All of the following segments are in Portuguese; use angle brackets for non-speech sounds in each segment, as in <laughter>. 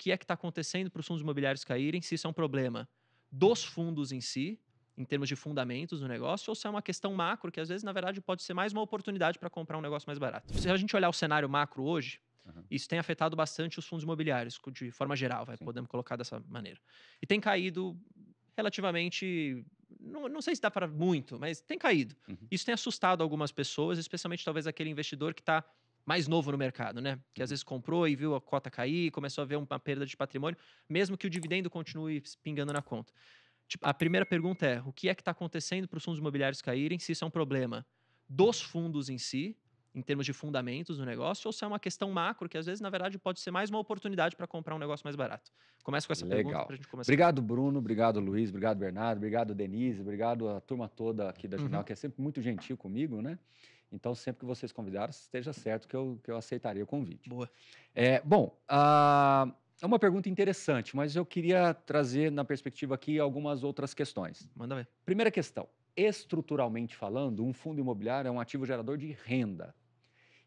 que é que está acontecendo para os fundos imobiliários caírem, se isso é um problema dos fundos em si, em termos de fundamentos do negócio, ou se é uma questão macro, que às vezes, na verdade, pode ser mais uma oportunidade para comprar um negócio mais barato. Se a gente olhar o cenário macro hoje, uhum. isso tem afetado bastante os fundos imobiliários, de forma geral, vai, podemos colocar dessa maneira. E tem caído relativamente. Não, não sei se dá para muito, mas tem caído. Uhum. Isso tem assustado algumas pessoas, especialmente talvez aquele investidor que está mais novo no mercado, né? Que às uhum. vezes comprou e viu a cota cair, começou a ver uma perda de patrimônio, mesmo que o dividendo continue pingando na conta. Tipo, a primeira pergunta é: o que é que está acontecendo para os fundos imobiliários caírem? Se isso é um problema dos fundos em si, em termos de fundamentos do negócio, ou se é uma questão macro, que às vezes, na verdade, pode ser mais uma oportunidade para comprar um negócio mais barato. Começa com essa Legal. pergunta para a gente começar. Obrigado, Bruno. Obrigado, Luiz. Obrigado, Bernardo. Obrigado, Denise. Obrigado a turma toda aqui da uhum. Jornal, que é sempre muito gentil comigo, né? Então, sempre que vocês convidaram, esteja certo que eu, que eu aceitaria o convite. Boa. É, bom, ah, é uma pergunta interessante, mas eu queria trazer na perspectiva aqui algumas outras questões. Manda ver. Primeira questão: estruturalmente falando, um fundo imobiliário é um ativo gerador de renda.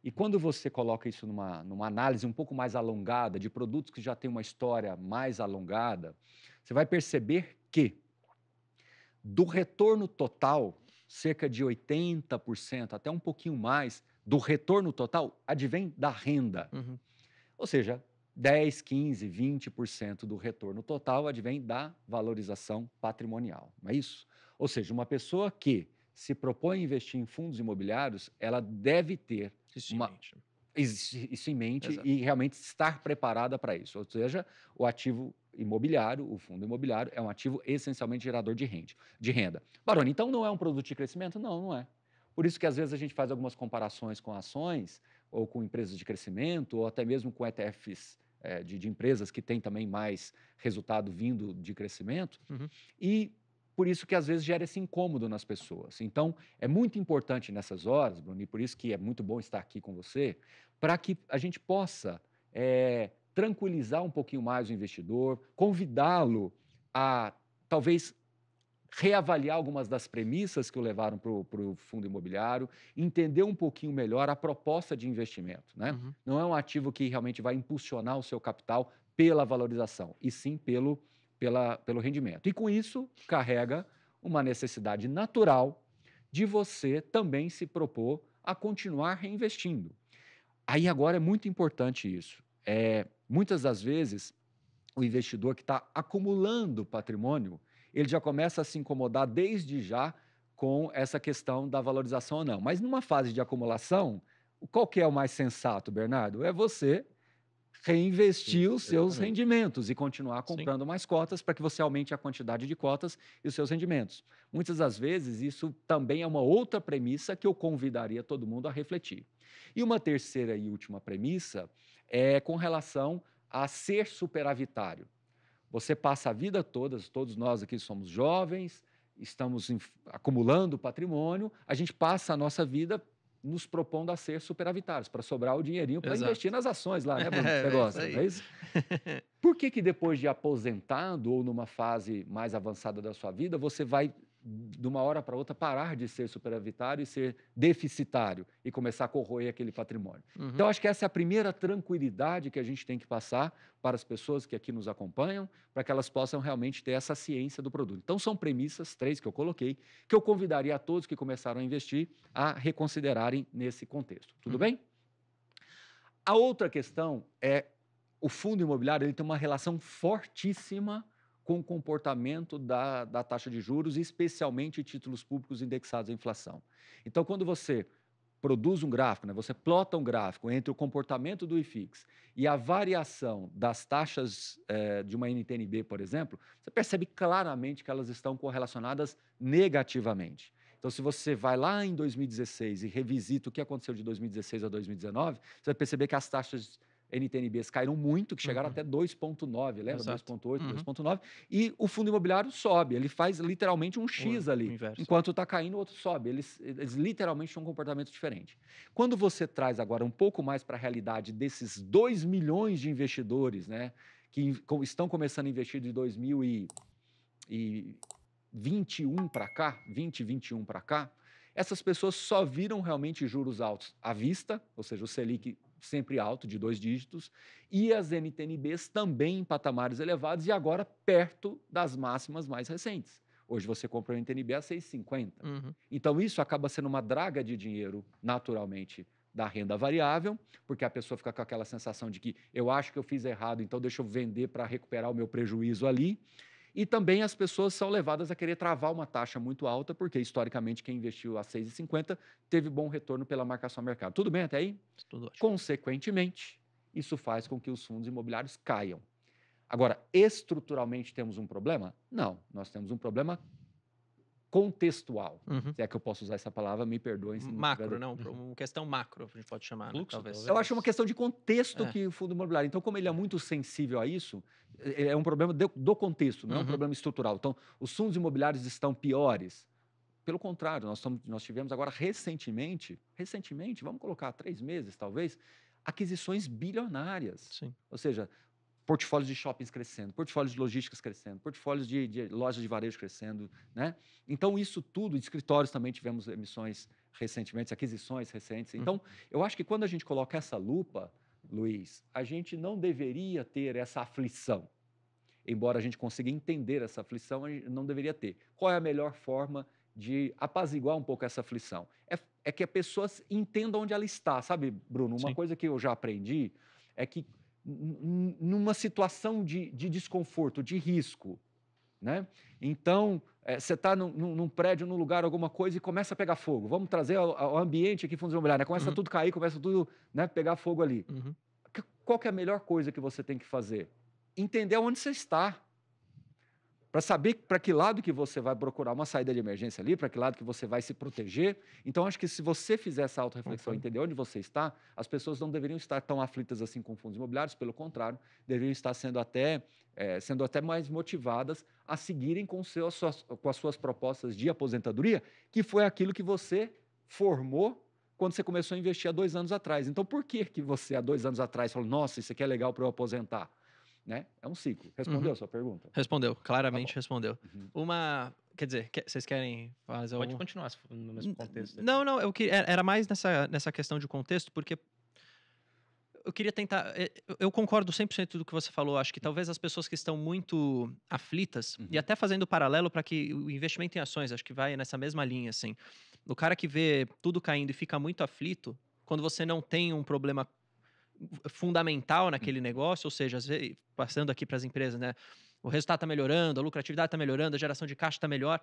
E quando você coloca isso numa, numa análise um pouco mais alongada, de produtos que já têm uma história mais alongada, você vai perceber que do retorno total cerca de 80%, até um pouquinho mais, do retorno total advém da renda. Uhum. Ou seja, 10, 15, 20% do retorno total advém da valorização patrimonial. Não é isso? Ou seja, uma pessoa que se propõe a investir em fundos imobiliários, ela deve ter isso uma, isso em mente e realmente estar preparada para isso. Ou seja, o ativo imobiliário, o fundo imobiliário, é um ativo essencialmente gerador de, rende, de renda. Barone, então não é um produto de crescimento? Não, não é. Por isso que às vezes a gente faz algumas comparações com ações, ou com empresas de crescimento, ou até mesmo com ETFs é, de, de, empresas que têm também mais resultado vindo de crescimento. Uhum. E por isso que às vezes gera esse incômodo nas pessoas. Então, é muito importante nessas horas, Bruno, e por isso que é muito bom estar aqui com você, para que a gente possa é, tranquilizar um pouquinho mais o investidor, convidá-lo a talvez reavaliar algumas das premissas que o levaram para o fundo imobiliário, entender um pouquinho melhor a proposta de investimento. Né? Uhum. Não é um ativo que realmente vai impulsionar o seu capital pela valorização, e sim pelo, pela, pelo rendimento. E com isso, carrega uma necessidade natural de você também se propor a continuar reinvestindo. Aí agora é muito importante isso. É, muitas das vezes, o investidor que está acumulando patrimônio, ele já começa a se incomodar desde já com essa questão da valorização ou não. Mas numa fase de acumulação, qual que é o mais sensato, Bernardo? É você reinvestir Sim, os seus rendimentos e continuar comprando Sim. mais cotas para que você aumente a quantidade de cotas e os seus rendimentos. Muitas das vezes, isso também é uma outra premissa que eu convidaria todo mundo a refletir. E uma terceira e última premissa é com relação a ser superavitário. Você passa a vida toda, todos nós aqui somos jovens, estamos acumulando patrimônio, a gente passa a nossa vida nos propondo a ser superavitários, para sobrar o dinheirinho para investir nas ações lá, né, Bruno? <laughs> É, você é gosta, é isso? <laughs> Por que, que depois de aposentado ou numa fase mais avançada da sua vida, você vai de uma hora para outra, parar de ser superavitário e ser deficitário e começar a corroer aquele patrimônio. Uhum. Então, acho que essa é a primeira tranquilidade que a gente tem que passar para as pessoas que aqui nos acompanham, para que elas possam realmente ter essa ciência do produto. Então, são premissas, três que eu coloquei, que eu convidaria a todos que começaram a investir a reconsiderarem nesse contexto. Tudo uhum. bem? A outra questão é o fundo imobiliário ele tem uma relação fortíssima com o comportamento da, da taxa de juros, especialmente títulos públicos indexados à inflação. Então, quando você produz um gráfico, né? você plota um gráfico entre o comportamento do IFIX e a variação das taxas eh, de uma NTNB, por exemplo, você percebe claramente que elas estão correlacionadas negativamente. Então, se você vai lá em 2016 e revisita o que aconteceu de 2016 a 2019, você vai perceber que as taxas NTNBs caíram muito, que chegaram uhum. até 2,9, lembra? 2,8, uhum. 2,9. E o fundo imobiliário sobe, ele faz literalmente um X ali. Enquanto está caindo, o outro sobe. Eles, eles literalmente têm um comportamento diferente. Quando você traz agora um pouco mais para a realidade desses 2 milhões de investidores, né? Que estão começando a investir de 2021 para cá, 2021 para cá, essas pessoas só viram realmente juros altos à vista, ou seja, o Selic sempre alto, de dois dígitos, e as NTNBs também em patamares elevados e agora perto das máximas mais recentes. Hoje você compra um NTNB a 6,50. Uhum. Então isso acaba sendo uma draga de dinheiro, naturalmente, da renda variável, porque a pessoa fica com aquela sensação de que eu acho que eu fiz errado, então deixa eu vender para recuperar o meu prejuízo ali. E também as pessoas são levadas a querer travar uma taxa muito alta, porque historicamente quem investiu a 6,50 teve bom retorno pela marcação ao mercado. Tudo bem até aí? Tudo ótimo. Consequentemente, isso faz com que os fundos imobiliários caiam. Agora, estruturalmente temos um problema? Não, nós temos um problema contextual, uhum. se é que eu posso usar essa palavra, me perdoem. Se macro, não, não uhum. uma questão macro, a gente pode chamar, né, Fluxo, né, talvez. Eu acho uma questão de contexto é. que o fundo imobiliário, então como ele é muito sensível a isso, é, é um problema do, do contexto, não uhum. é um uhum. problema estrutural. Então, os fundos imobiliários estão piores? Pelo contrário, nós, somos, nós tivemos agora recentemente, recentemente, vamos colocar três meses talvez, aquisições bilionárias. Sim. Ou seja, portfólios de shoppings crescendo, portfólios de logísticas crescendo, portfólios de, de lojas de varejo crescendo, né? Então isso tudo, escritórios também tivemos emissões recentemente, aquisições recentes. Uhum. Então, eu acho que quando a gente coloca essa lupa, Luiz, a gente não deveria ter essa aflição. Embora a gente consiga entender essa aflição, a gente não deveria ter. Qual é a melhor forma de apaziguar um pouco essa aflição? É, é que a pessoa entenda onde ela está, sabe, Bruno? Uma Sim. coisa que eu já aprendi é que numa situação de, de desconforto, de risco. Né? Então, eh, você é, está num, num, prédio, num lugar, alguma coisa, e começa a pegar fogo. Vamos trazer o ambiente aqui, fundos imobiliários. Né? Começa uhum. tudo cair, começa tudo né, pegar fogo ali. Uhum. Qual que é a melhor coisa que você tem que fazer? Entender onde você está para saber para que lado que você vai procurar uma saída de emergência ali, para que lado que você vai se proteger. Então, acho que se você fizer essa autorreflexão, entender onde você está, as pessoas não deveriam estar tão aflitas assim com fundos imobiliários, pelo contrário, deveriam estar sendo até, é, sendo até mais motivadas a seguirem com, seu, suas, com as suas propostas de aposentadoria, que foi aquilo que você formou quando você começou a investir há dois anos atrás. Então, por que, que você, há dois anos atrás, falou, nossa, isso aqui é legal para eu aposentar? Né? É um ciclo. Respondeu uhum. sua pergunta? Respondeu, claramente tá respondeu. Uhum. Uma. Quer dizer, que, vocês querem fazer Pode algum... continuar no mesmo contexto. Não, não, eu queria, é, era mais nessa, nessa questão de contexto, porque eu queria tentar. É, eu concordo 100% do que você falou. Acho que uhum. talvez as pessoas que estão muito aflitas, uhum. e até fazendo paralelo para que o investimento em ações, acho que vai nessa mesma linha, assim. O cara que vê tudo caindo e fica muito aflito, quando você não tem um problema fundamental naquele uhum. negócio, ou seja, passando aqui para as empresas, né? O resultado está melhorando, a lucratividade está melhorando, a geração de caixa está melhor.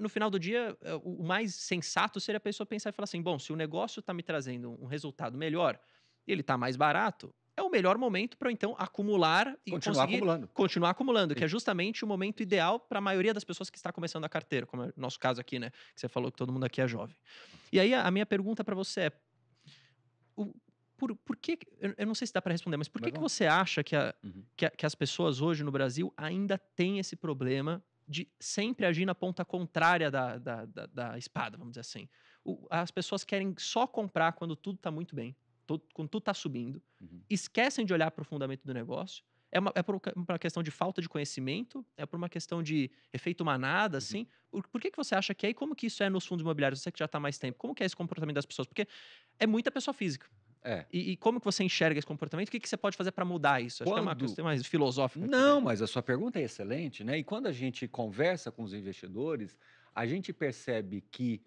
No final do dia, é, o mais sensato seria a pessoa pensar e falar assim: bom, se o negócio está me trazendo um resultado melhor e ele está mais barato, é o melhor momento para então acumular e continuar acumulando. continuar acumulando, Sim. que é justamente o momento ideal para a maioria das pessoas que está começando a carteira, como é o nosso caso aqui, né? Que você falou que todo mundo aqui é jovem. E aí a minha pergunta para você é: o por, por que. Eu não sei se dá para responder, mas por que, que você acha que, a, uhum. que, a, que as pessoas hoje no Brasil ainda têm esse problema de sempre agir na ponta contrária da, da, da, da espada, vamos dizer assim. O, as pessoas querem só comprar quando tudo está muito bem, quando tudo está subindo, uhum. esquecem de olhar para o fundamento do negócio. É, uma, é por uma questão de falta de conhecimento, é por uma questão de efeito manada, uhum. assim. Por, por, que, que você acha que é e como que isso é nos fundos imobiliários? Você que já está mais tempo, como que é esse comportamento das pessoas? Porque é muita pessoa física. É. E, e, como que você enxerga esse comportamento? O que, que você pode fazer para mudar isso? Acho quando... que é uma questão mais filosófica. Né? Não, mas a sua pergunta é excelente, né? E quando a gente conversa com os investidores, a gente percebe que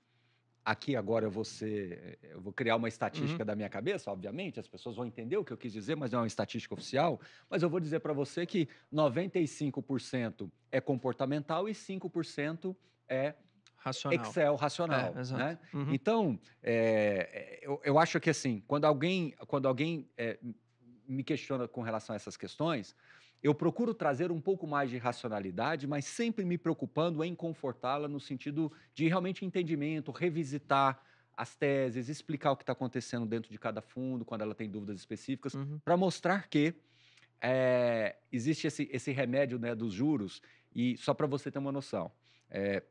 aqui agora você, vou, eh, eu vou criar uma estatística uhum. da minha cabeça, obviamente, as pessoas vão entender o que eu quis dizer, mas não é uma estatística oficial, mas eu vou dizer para você que 95% é comportamental e 5% é racional. Excel racional. É, né? uhum. Então, é, eu acho que assim, quando alguém, quando alguém é, me questiona com relação a essas questões, eu procuro trazer um pouco mais de racionalidade, mas sempre me preocupando em confortá-la no sentido de realmente entendimento, revisitar as teses, explicar o que está acontecendo dentro de cada fundo, quando ela tem dúvidas específicas, uhum. para mostrar que é, existe esse, esse remédio né, dos juros, e só para você ter uma noção. É,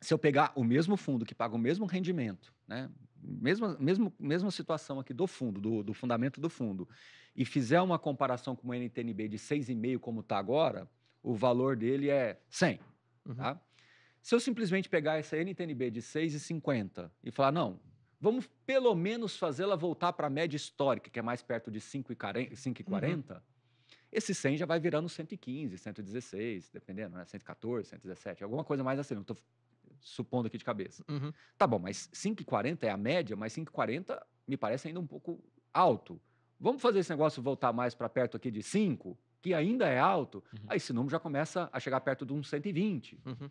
se eu pegar o mesmo fundo que paga o mesmo rendimento, né, mesma, mesmo, mesma situação aqui do fundo, do, do fundamento do fundo, e fizer uma comparação com o NTNB de 6,5 como está agora, o valor dele é 100. Uhum. Tá? Se eu simplesmente pegar essa NTNB de 6,50 e falar, não, vamos pelo menos fazê-la voltar para a média histórica, que é mais perto de 5,40, uhum. esse 100 já vai virando 115, 116, dependendo, né? 114, 117, alguma coisa mais assim. Não estou supondo aqui de cabeça. Uhum. Tá bom, mas 5,40 é a média, mas 5,40 me parece ainda um pouco alto. Vamos fazer esse negócio voltar mais para perto aqui de 5, que ainda é alto, uhum. aí esse número já começa a chegar perto de uns 120. Uhum.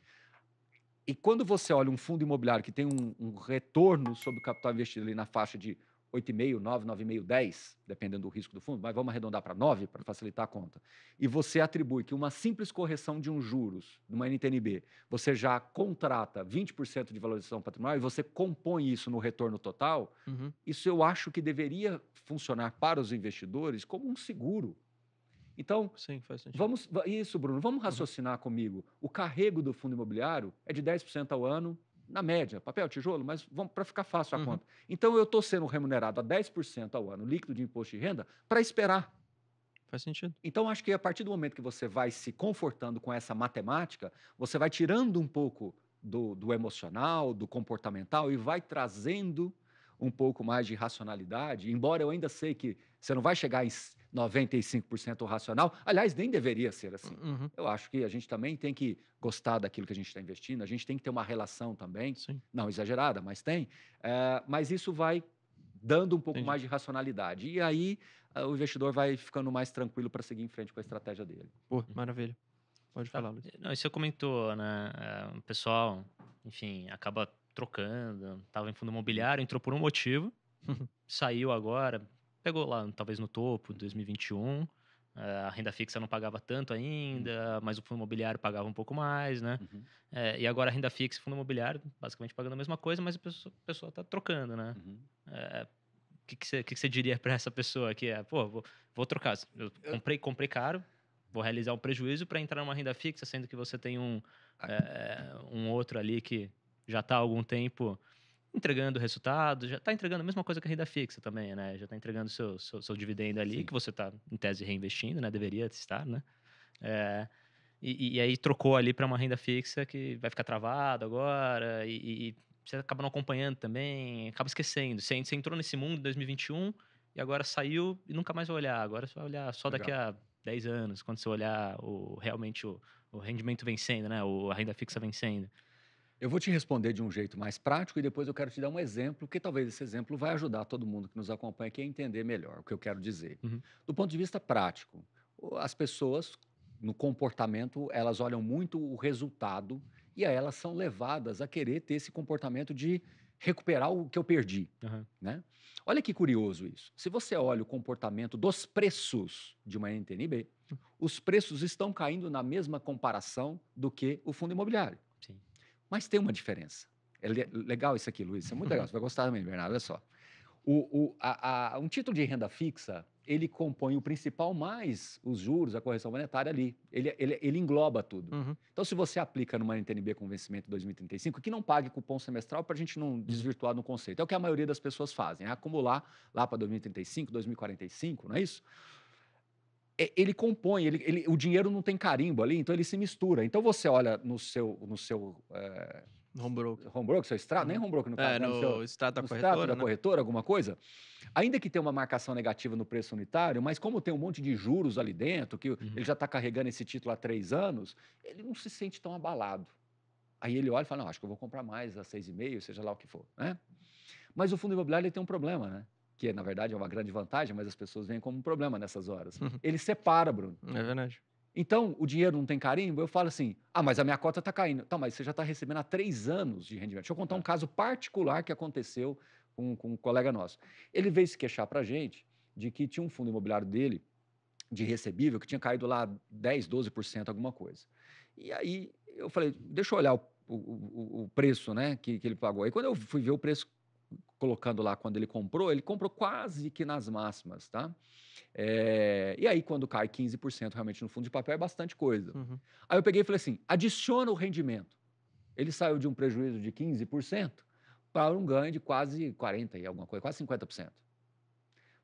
E quando você olha um fundo imobiliário que tem um, um retorno sobre o capital investido ali na faixa de 8,5, 9, 9,5, 10, dependendo do risco do fundo, mas vamos arredondar para 9 para facilitar a conta. E você atribui que uma simples correção de um juros, numa NTNB, você já contrata 20% de valorização patrimonial e você compõe isso no retorno total, uhum. isso eu acho que deveria funcionar para os investidores como um seguro. Então, Sim, vamos isso, Bruno, vamos uhum. raciocinar uhum. comigo. O carrego do fundo imobiliário é de 10% ao ano, na média, papel, tijolo, mas vamos para ficar fácil a uhum. conta. Então eu estou sendo remunerado a 10% ao ano líquido de imposto de renda para esperar. Faz sentido. Então acho que a partir do momento que você vai se confortando com essa matemática, você vai tirando um pouco do, do emocional, do comportamental e vai trazendo um pouco mais de racionalidade, embora eu ainda sei que você não vai chegar em 95% racional. Aliás, nem deveria ser assim. Uhum. Eu acho que a gente também tem que gostar daquilo que a gente está investindo, a gente tem que ter uma relação também, Sim. não exagerada, mas tem. É, mas isso vai dando um pouco Entendi. mais de racionalidade. E aí eh, o investidor vai ficando mais tranquilo para seguir em frente com a estratégia dele. Pô, uhum. maravilha. Pode tá. falar, Luiz. Não, você comentou, né? É, o pessoal, enfim, acaba trocando, estava em fundo imobiliário, entrou por um motivo, <laughs> saiu agora, pegou lá talvez no topo, 2021. Eh, a renda fixa não pagava tanto ainda, mas o fundo imobiliário pagava um pouco mais, né? Uhum. É, e agora a renda fixa e fundo imobiliário basicamente pagando a mesma coisa, mas a pessoa está trocando, né? Uhum. É, eh, o que você diria para essa pessoa que é, pô, vou, vou trocar, eu comprei, comprei caro, vou realizar um prejuízo para entrar numa renda fixa, sendo que você tem um, é, um outro ali que já está há algum tempo entregando resultados, já está entregando a mesma coisa que a renda fixa também, né? Já está entregando seu, seu, seu, dividendo ali, Sim. que você está, em tese, reinvestindo, né? Deveria estar, né? É, e, e, aí trocou ali para uma renda fixa que vai ficar travado agora e, e, você acaba não acompanhando também, acaba esquecendo. Você, você entrou nesse mundo em 2021 e agora saiu e nunca mais vai olhar. Agora você vai olhar só Legal. daqui a 10 anos, quando você olhar o, realmente o, o rendimento vencendo, né? O, a renda fixa vencendo. Eu vou te responder de um jeito mais prático e depois eu quero te dar um exemplo, que talvez esse exemplo vai ajudar todo mundo que nos acompanha aqui a entender melhor o que eu quero dizer. Uhum. Do ponto de vista prático, as pessoas, no comportamento, elas olham muito o resultado e aí elas são levadas a querer ter esse comportamento de recuperar o que eu perdi. Uhum. Né? Olha que curioso isso. Se você olha o comportamento dos preços de uma NTNB, hum. os preços estão caindo na mesma comparação do que o fundo imobiliário. Sim. Mas tem uma diferença. É legal isso aqui, Luiz. Isso é muito legal. Uhum. Você vai gostar também, Bernardo. Olha só. O, o, a, a, um título de renda fixa, ele compõe o principal mais os juros, a correção monetária ali. Ele, ele, ele engloba tudo. Uhum. Então, se você aplica numa NTNB com vencimento 2035, que não pague cupom semestral para a gente não uhum. desvirtuar no conceito. É o que a maioria das pessoas fazem, é acumular lá para 2035, 2045, não é isso? É, ele compõe, ele, ele, o dinheiro não tem carimbo ali, então ele se mistura. Então você olha no seu. No seu é... Eh, Homebroker. Homebroker, seu extrato, nem uhum. Homebroker no é, caso. É, no, seu, extrato da no corretora. Extrato da né? corretora, alguma coisa. Ainda que tenha uma marcação negativa no preço unitário, mas como tem um monte de juros ali dentro, que uhum. ele já está carregando esse título há três anos, ele não se sente tão abalado. Aí ele olha e fala, não, acho que eu vou comprar mais a 6,5, seja lá o que for. Né? Mas o fundo imobiliário ele tem um problema, né? que na verdade é uma grande vantagem, mas as pessoas veem como um problema nessas horas. Uhum. Ele separa, Bruno. É verdade. Então, o dinheiro não tem carimbo, eu falo assim: ah, mas a minha cota está caindo. Tá, mas você já está recebendo há três anos de rendimento. Deixa eu contar um é. caso particular que aconteceu com, com um colega nosso. Ele veio se queixar para a gente de que tinha um fundo imobiliário dele, de recebível, que tinha caído lá 10, 12%, alguma coisa. E aí eu falei: deixa eu olhar o, o, o preço né, que, que ele pagou. Aí quando eu fui ver o preço colocando lá quando ele comprou, ele comprou quase que nas máximas, tá? É, e aí, quando cai 15% realmente no fundo de papel, é bastante coisa. Uhum. Aí eu peguei e falei assim: adiciona o rendimento. Ele saiu de um prejuízo de 15% para um ganho de quase 40% e alguma coisa, quase 50%.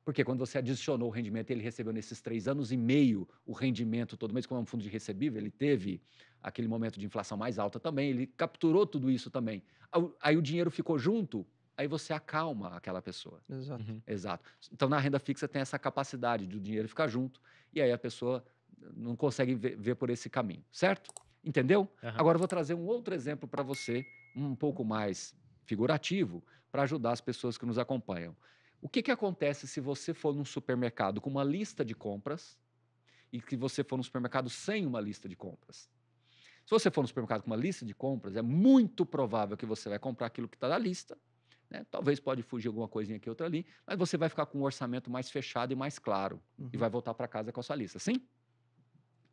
Porque quando você adicionou o rendimento, ele recebeu nesses três anos e meio o rendimento todo mês, como é um fundo de recebível, ele teve aquele momento de inflação mais alta também, ele capturou tudo isso também. Aí o dinheiro ficou junto aí você acalma aquela pessoa. Exato. Uhum. Exato. Então, na renda fixa tem essa capacidade de o dinheiro ficar junto, e aí a pessoa não consegue ver, ver por esse caminho, certo? Entendeu? Uhum. Agora eu vou trazer um outro exemplo para você, um pouco mais figurativo, para ajudar as pessoas que nos acompanham. O que, que acontece se você for num supermercado com uma lista de compras e que você for num supermercado sem uma lista de compras? Se você for no supermercado com uma lista de compras, é muito provável que você vai comprar aquilo que está na lista né? Talvez pode fugir alguma coisinha aqui, outra ali, mas você vai ficar com um orçamento mais fechado e mais claro uhum. e vai voltar para casa com a sua lista, sim?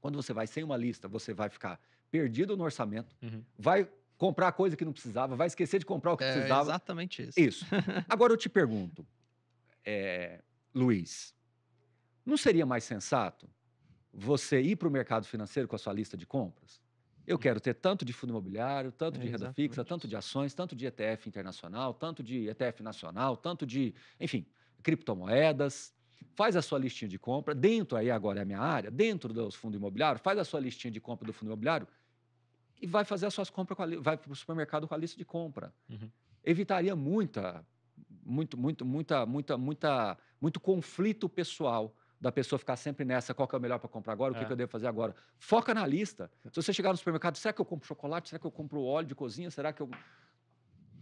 Quando você vai sem uma lista, você vai ficar perdido no orçamento, uhum. vai comprar coisa que não precisava, vai esquecer de comprar o que é, precisava. Exatamente isso. Isso. <laughs> Agora eu te pergunto, é, Luiz, não seria mais sensato você ir para o mercado financeiro com a sua lista de compras? Eu quero ter tanto de fundo imobiliário, tanto é, de renda fixa, tanto de ações, tanto de ETF internacional, tanto de ETF nacional, tanto de, enfim, criptomoedas. Faz a sua listinha de compra. Dentro aí agora é a minha área, dentro dos fundos imobiliários, faz a sua listinha de compra do fundo imobiliário e vai fazer as suas compras, a, vai para o supermercado com a lista de compra. Uhum. Evitaria muita, muito, muito, muita, muita, muita, muito conflito pessoal da pessoa ficar sempre nessa, qual que é o melhor para comprar agora, o que, é. que, eu devo fazer agora. Foca na lista. Se você chegar no supermercado, será que eu compro chocolate? Será que eu compro óleo de cozinha? Será que eu...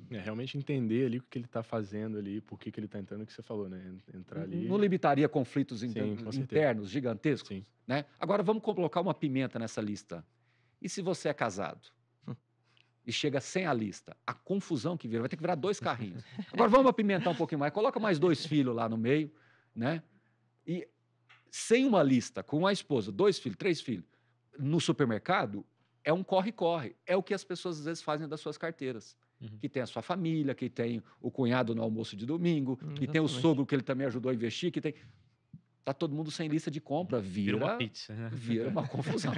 É, realmente entender ali o que ele está fazendo ali, por que, que ele está entrando, o que você falou, né? Entrar ali... Não limitaria conflitos Sim, internos gigantescos? Sim. Né? Agora, vamos colocar uma pimenta nessa lista. E se você é casado? <laughs> e chega sem a lista. A confusão que vira, vai ter que virar dois carrinhos. Agora vamos apimentar um pouquinho mais, coloca mais dois filhos lá no meio, né? E sem uma lista, com a esposa, dois filhos, três filhos, no supermercado, é um corre-corre. É o que as pessoas às vezes fazem das suas carteiras. Uhum. Que tem a sua família, que tem o cunhado no almoço de domingo, uhum, que exatamente. tem o sogro que ele também ajudou a investir, que tem. Tá todo mundo sem lista de compra, vira, vira uma pizza, né? vira uma <laughs> confusão.